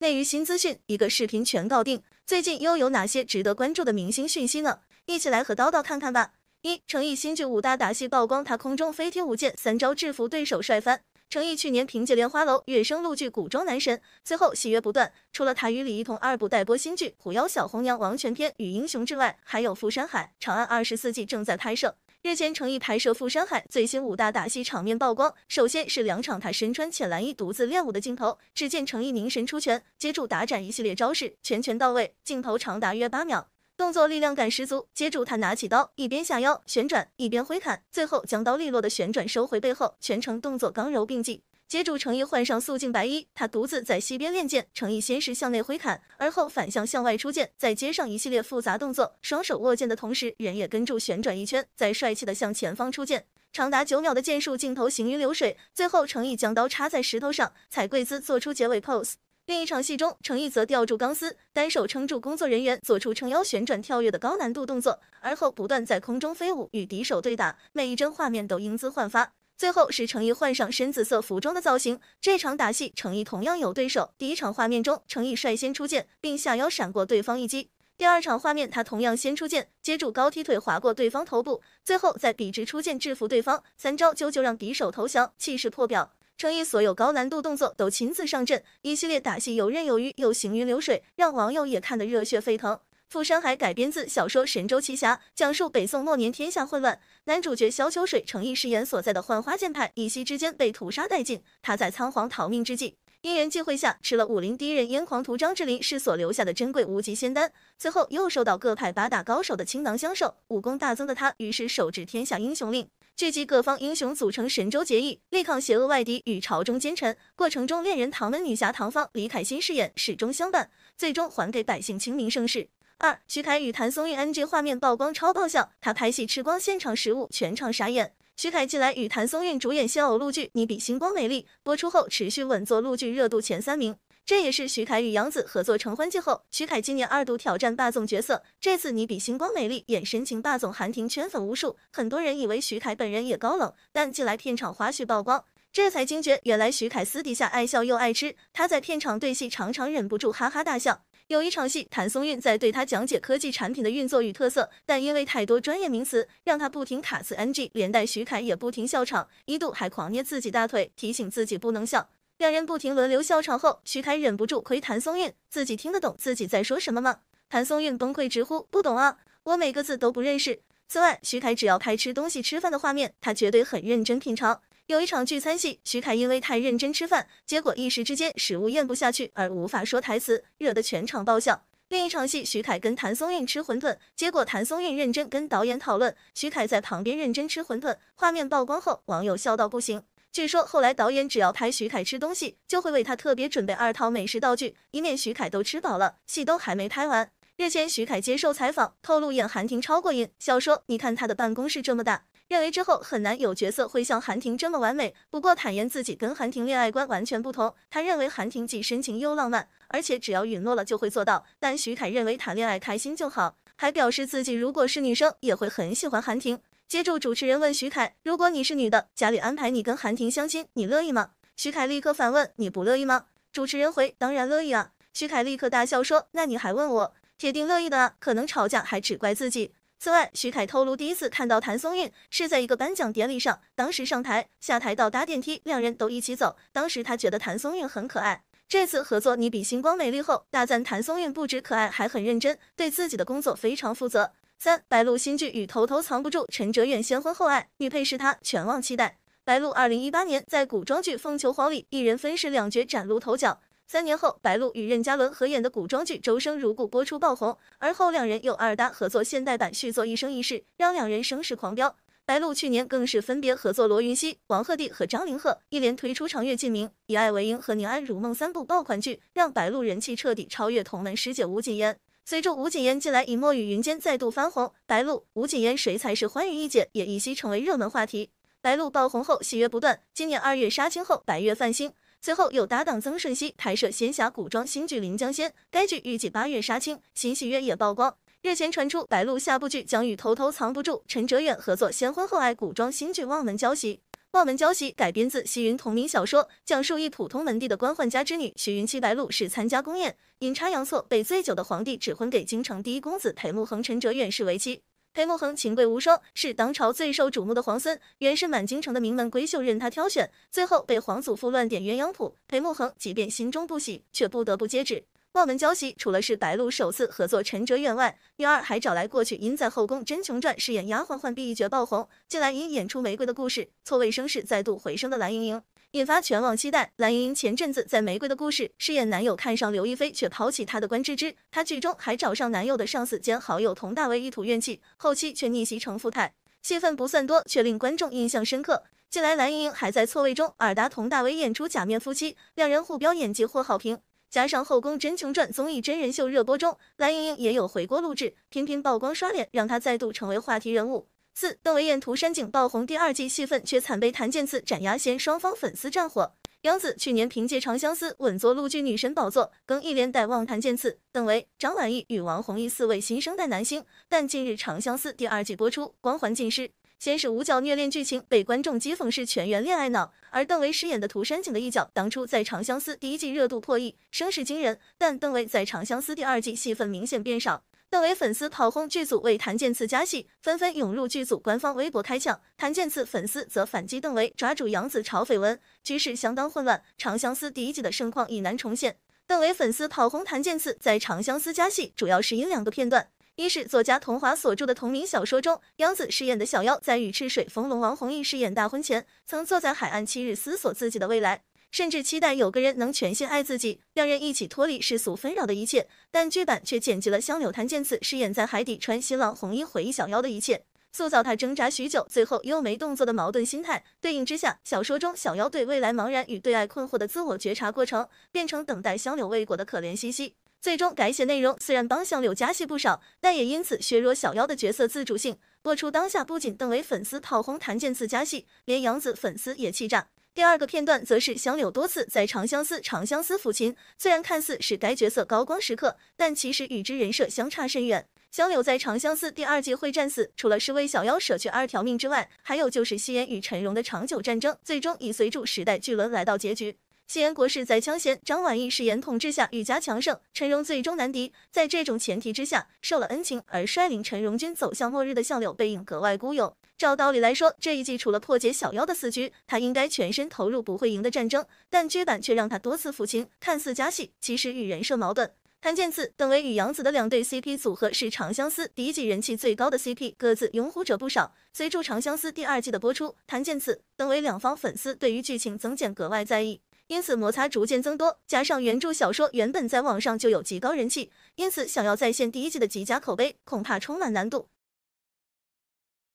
内娱新资讯，一个视频全搞定。最近又有哪些值得关注的明星讯息呢？一起来和叨叨看看吧。一，成毅新剧五大打戏曝光，他空中飞天舞剑，三招制服对手，帅翻。成毅去年凭借《莲花楼》跃升陆剧古装男神，最后喜悦不断，除了他与李一桐二部待播新剧《狐妖小红娘》《王权篇》与《英雄》之外，还有《富山海》《长安二十四计》正在拍摄。日前，成毅拍摄《富山海》最新五大打戏场面曝光。首先是两场他身穿浅蓝衣独自练武的镜头。只见成毅凝神出拳，接住打展一系列招式，拳拳到位，镜头长达约八秒，动作力量感十足。接住他拿起刀，一边下腰旋转，一边挥砍，最后将刀利落的旋转收回背后，全程动作刚柔并济。接住程毅换上素净白衣，他独自在溪边练剑。程毅先是向内挥砍，而后反向向外出剑，再接上一系列复杂动作。双手握剑的同时，人也跟住旋转一圈，再帅气的向前方出剑。长达九秒的剑术镜头行云流水，最后程毅将刀插在石头上，踩跪姿做出结尾 pose。另一场戏中，程毅则吊住钢丝，单手撑住工作人员，做出撑腰旋转跳跃的高难度动作，而后不断在空中飞舞与敌手对打，每一帧画面都英姿焕发。最后是程毅换上深紫色服装的造型。这场打戏，程毅同样有对手。第一场画面中，程毅率先出剑，并下腰闪过对方一击。第二场画面，他同样先出剑，接住高踢腿划过对方头部，最后再笔直出剑制服对方。三招啾啾让敌手投降，气势破表。程毅所有高难度动作都亲自上阵，一系列打戏游刃有余又行云流水，让网友也看得热血沸腾。《富山海》改编自小说《神州奇侠》，讲述北宋末年天下混乱，男主角萧秋水（诚毅饰演）所在的浣花剑派一夕之间被屠杀殆尽。他在仓皇逃命之际，因缘际会下吃了武林第一人燕狂徒张智霖师所留下的珍贵无极仙丹，最后又受到各派八大高手的倾囊相授，武功大增的他于是手执天下英雄令，聚集各方英雄组成神州结义，力抗邪恶外敌与朝中奸臣。过程中，恋人唐门女侠唐方（李凯欣饰演）始终相伴，最终还给百姓清明盛世。二徐凯与谭松韵 NG 画面曝光超爆笑，他拍戏吃光现场食物，全场傻眼。徐凯近来与谭松韵主演新偶录剧《你比星光美丽》，播出后持续稳坐录剧热度前三名。这也是徐凯与杨紫合作成婚季后，徐凯今年二度挑战霸总角色。这次《你比星光美丽》演深情霸总韩婷圈粉无数，很多人以为徐凯本人也高冷，但近来片场花絮曝光，这才惊觉原来徐凯私底下爱笑又爱吃，他在片场对戏常常忍不住哈哈大笑。有一场戏，谭松韵在对他讲解科技产品的运作与特色，但因为太多专业名词，让他不停卡词 NG，连带徐凯也不停笑场，一度还狂捏自己大腿提醒自己不能笑。两人不停轮流笑场后，徐凯忍不住亏谭松韵自己听得懂自己在说什么吗？谭松韵崩溃直呼不懂啊，我每个字都不认识。此外，徐凯只要拍吃东西、吃饭的画面，他绝对很认真品尝。有一场聚餐戏，徐凯因为太认真吃饭，结果一时之间食物咽不下去而无法说台词，惹得全场爆笑。另一场戏，徐凯跟谭松韵吃馄饨，结果谭松韵认真跟导演讨论，徐凯在旁边认真吃馄饨，画面曝光后，网友笑到不行。据说后来导演只要拍徐凯吃东西，就会为他特别准备二套美食道具，以免徐凯都吃饱了，戏都还没拍完。日前徐凯接受采访，透露演韩婷超过瘾，笑说你看他的办公室这么大。认为之后很难有角色会像韩婷这么完美，不过坦言自己跟韩婷恋爱观完全不同。他认为韩婷既深情又浪漫，而且只要允诺了就会做到。但徐凯认为谈恋爱开心就好，还表示自己如果是女生也会很喜欢韩婷。接着主持人问徐凯，如果你是女的，家里安排你跟韩婷相亲，你乐意吗？徐凯立刻反问，你不乐意吗？主持人回，当然乐意啊。徐凯立刻大笑说，那你还问我，铁定乐意的啊，可能吵架还只怪自己。此外，徐凯透露，第一次看到谭松韵是在一个颁奖典礼上，当时上台、下台到搭电梯，两人都一起走。当时他觉得谭松韵很可爱。这次合作《你比星光美丽》后，大赞谭松韵不止可爱，还很认真，对自己的工作非常负责。三白鹿新剧《与偷偷藏不住》，陈哲远先婚后爱，女配是她，全网期待。白鹿二零一八年在古装剧《凤求凰》里一人分饰两角，崭露头角。三年后，白鹿与任嘉伦合演的古装剧《周生如故》播出爆红，而后两人又二搭合作现代版续作《一生一世》，让两人声势狂飙。白鹿去年更是分别合作罗云熙、王鹤棣和张凌赫，一连推出《长月烬明》、《以爱为营》和《宁安如梦》三部爆款剧，让白鹿人气彻底超越同门师姐吴谨言。随着吴谨言近来以《墨雨云间》再度翻红，白鹿、吴谨言谁才是欢愉一姐也一夕成为热门话题。白鹿爆红后喜悦不断，今年二月杀青后，白月泛星。随后有搭档曾舜晞拍摄仙侠古装新剧《临江仙》，该剧预计八月杀青，新戏约也曝光。日前传出白鹿下部剧将与偷偷藏不住陈哲远合作，先婚后爱古装新剧《望门娇媳》。《望门娇媳》改编自西云同名小说，讲述一普通门第的官宦家之女徐云七白鹿是参加宫宴，阴差阳错被醉酒的皇帝指婚给京城第一公子裴慕恒陈哲远视为妻。裴慕恒，秦贵无双，是当朝最受瞩目的皇孙，原是满京城的名门闺秀，任他挑选，最后被皇祖父乱点鸳鸯谱。裴慕恒即便心中不喜，却不得不接旨。澳门交席除了是白鹿首次合作陈哲远外，女二还找来过去因在《后宫·甄琼传》饰演丫鬟浣碧一角爆红，近来因演出《玫瑰的故事》错位声势再度回升的蓝盈莹。引发全网期待。蓝盈莹前阵子在《玫瑰的故事》饰演男友看上刘亦菲却抛弃她的关之之，她剧中还找上男友的上司兼好友佟大为一吐怨气，后期却逆袭成富太，戏份不算多却令观众印象深刻。近来蓝盈莹还在《错位》中尔达佟大为演出假面夫妻，两人互飙演技获好评，加上《后宫·甄琼传》综艺真人秀热播中，蓝盈莹也有回锅录制，频频曝光刷脸，让她再度成为话题人物。四邓为演涂山璟爆红，第二季戏份却惨被谭健次斩压线，双方粉丝战火。杨紫去年凭借《长相思》稳坐陆剧女神宝座，更一连带旺谭健次、邓为、张晚意与王弘毅四位新生代男星。但近日《长相思》第二季播出，光环尽失。先是五角虐恋剧情被观众讥讽是全员恋爱脑，而邓为饰演的涂山璟的一角，当初在《长相思》第一季热度破亿，声势惊人。但邓为在《长相思》第二季戏份明显变少。邓为粉丝炮轰剧组为谭健次加戏，纷纷涌入剧组官方微博开抢；谭健次粉丝则反击邓为抓住杨紫炒绯闻，局势相当混乱。《长相思》第一季的盛况已难重现。邓为粉丝炮轰谭健次在《长相思》加戏，主要是因两个片段：一是作家桐华所著的同名小说中，杨紫饰演的小夭在与赤水丰隆王弘毅饰演大婚前，曾坐在海岸七日思索自己的未来。甚至期待有个人能全心爱自己，两人一起脱离世俗纷扰的一切。但剧版却剪辑了香柳谭健次饰演在海底穿新郎红衣回忆小妖的一切，塑造他挣扎许久，最后又没动作的矛盾心态。对应之下，小说中小妖对未来茫然与对爱困惑的自我觉察过程，变成等待香柳未果的可怜兮兮。最终改写内容虽然帮相柳加戏不少，但也因此削弱小妖的角色自主性。播出当下不仅邓为粉丝炮红谭健次加戏，连杨紫粉丝也气炸。第二个片段则是香柳多次在《长相思》《长相思》抚琴，虽然看似是该角色高光时刻，但其实与之人设相差甚远。香柳在《长相思》第二季会战死，除了是为小夭舍去二条命之外，还有就是夕颜与陈荣的长久战争，最终以随著时代巨轮来到结局。西安国士在枪弦张晚意饰演统治下愈加强盛，陈荣最终难敌。在这种前提之下，受了恩情而率领陈荣军走向末日的相柳背影格外孤勇。照道理来说，这一季除了破解小妖的死局，他应该全身投入不会赢的战争，但剧版却让他多次抚琴，看似加戏，其实与人设矛盾。谭健次、邓为与杨紫的两对 CP 组合是《长相思》第一季人气最高的 CP，各自拥护者不少。随着《长相思》第二季的播出，谭健次、邓为两方粉丝对于剧情增减格外在意。因此摩擦逐渐增多，加上原著小说原本在网上就有极高人气，因此想要再现第一季的极佳口碑，恐怕充满难度。